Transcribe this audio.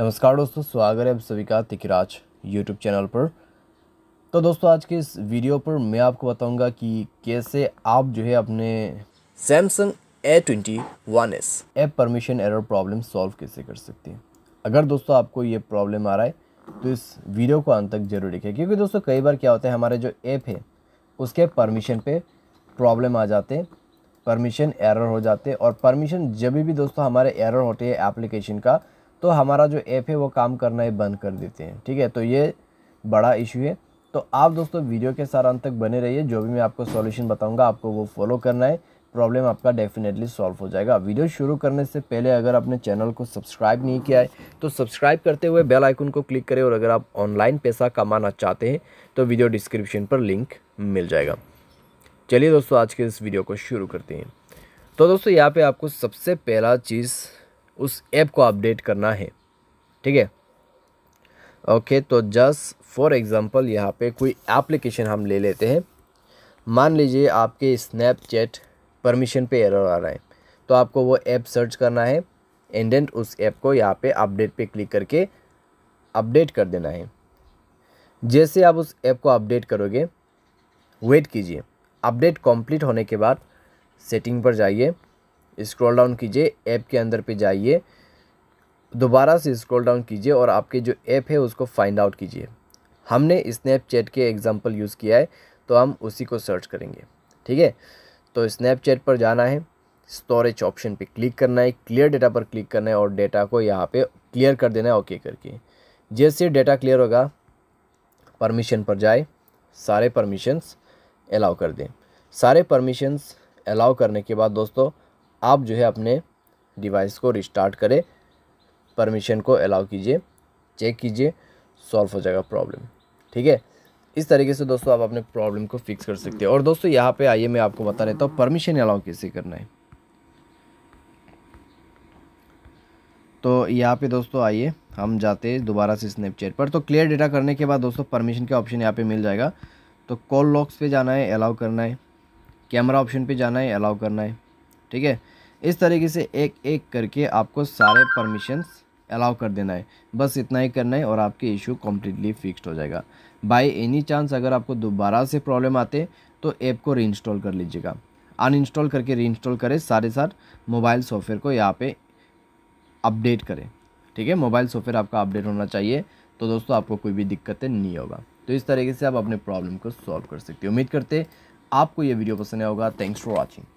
नमस्कार दोस्तों स्वागत है आप सभी का तिकराज यूट्यूब चैनल पर तो दोस्तों आज के इस वीडियो पर मैं आपको बताऊंगा कि कैसे आप जो है अपने Samsung A twenty one S app permission error problem solve कैसे कर सकते हैं अगर दोस्तों आपको ये प्रॉब्लम आ रहा है तो इस वीडियो को अंत तक जरूर देखें क्योंकि दोस्तों कई बार क्या होता है हमारे जो ऐप है उसके परमिशन पर प्रॉब्लम आ जाते हैं परमिशन एरर हो जाते हैं और परमिशन जब भी दोस्तों हमारे एरर होते हैं एप्लीकेशन का तो हमारा जो ऐप है वो काम करना ही बंद कर देते हैं ठीक है तो ये बड़ा इशू है तो आप दोस्तों वीडियो के सारा अंत तक बने रहिए जो भी मैं आपको सॉल्यूशन बताऊंगा आपको वो फॉलो करना है प्रॉब्लम आपका डेफिनेटली सॉल्व हो जाएगा वीडियो शुरू करने से पहले अगर आपने चैनल को सब्सक्राइब नहीं किया है तो सब्सक्राइब करते हुए बेल आइकन को क्लिक करें और अगर आप ऑनलाइन पैसा कमाना चाहते हैं तो वीडियो डिस्क्रिप्शन पर लिंक मिल जाएगा चलिए दोस्तों आज के इस वीडियो को शुरू करते हैं तो दोस्तों यहाँ पर आपको सबसे पहला चीज़ उस ऐप को अपडेट करना है ठीक है ओके तो जस्ट फॉर एग्ज़ाम्पल यहाँ पे कोई एप्लीकेशन हम ले लेते हैं मान लीजिए आपके स्नैपचैट परमिशन पे एरर आ रहा है तो आपको वो ऐप सर्च करना है एंड उस ऐप को यहाँ पे अपडेट पे क्लिक करके अपडेट कर देना है जैसे आप उस ऐप को अपडेट करोगे वेट कीजिए अपडेट कंप्लीट होने के बाद सेटिंग पर जाइए स्क्रॉल डाउन कीजिए ऐप के अंदर पे जाइए दोबारा से स्क्रॉल डाउन कीजिए और आपके जो ऐप है उसको फाइंड आउट कीजिए हमने स्नैपचैट के एग्ज़ाम्पल यूज़ किया है तो हम उसी को सर्च करेंगे ठीक है तो स्नैपचैट पर जाना है स्टोरेज ऑप्शन पे क्लिक करना है क्लियर डेटा पर क्लिक करना है और डेटा को यहाँ पे क्लियर कर देना है ओके करके जैसे डेटा क्लियर होगा परमिशन पर जाए सारे परमिशंस अलाउ कर दें सारे परमिशंस अलाउ करने के बाद दोस्तों आप जो है अपने डिवाइस को रिस्टार्ट करें परमिशन को अलाउ कीजिए चेक कीजिए सॉल्व हो जाएगा प्रॉब्लम ठीक है इस तरीके से दोस्तों आप अपने प्रॉब्लम को फिक्स कर सकते हैं और दोस्तों यहाँ पे आइए मैं आपको बता देता हूँ परमिशन अलाउ कैसे करना है तो यहाँ पे दोस्तों आइए हम जाते हैं दोबारा से स्नैपचैट पर तो क्लियर डेटा करने के बाद दोस्तों परमिशन का ऑप्शन यहाँ पे मिल जाएगा तो कॉल लॉक्स पे जाना है अलाउ करना है कैमरा ऑप्शन पे जाना है अलाउ करना है ठीक है इस तरीके से एक एक करके आपको सारे परमिशंस अलाउ कर देना है बस इतना ही करना है और आपके इशू कम्प्लीटली फिक्सड हो जाएगा बाई एनी चांस अगर आपको दोबारा से प्रॉब्लम आते तो ऐप को री कर लीजिएगा अनइंस्टॉल करके री करें सारे साथ मोबाइल सॉफ्टवेयर को यहाँ पे अपडेट करें ठीक है मोबाइल सॉफ्टवेयर आपका अपडेट होना चाहिए तो दोस्तों आपको कोई भी दिक्कतें नहीं होगा तो इस तरीके से आप अपने प्रॉब्लम को सॉल्व कर सकते हो उम्मीद करते आपको ये वीडियो पसंद आया होगा थैंक्स फॉर वॉचिंग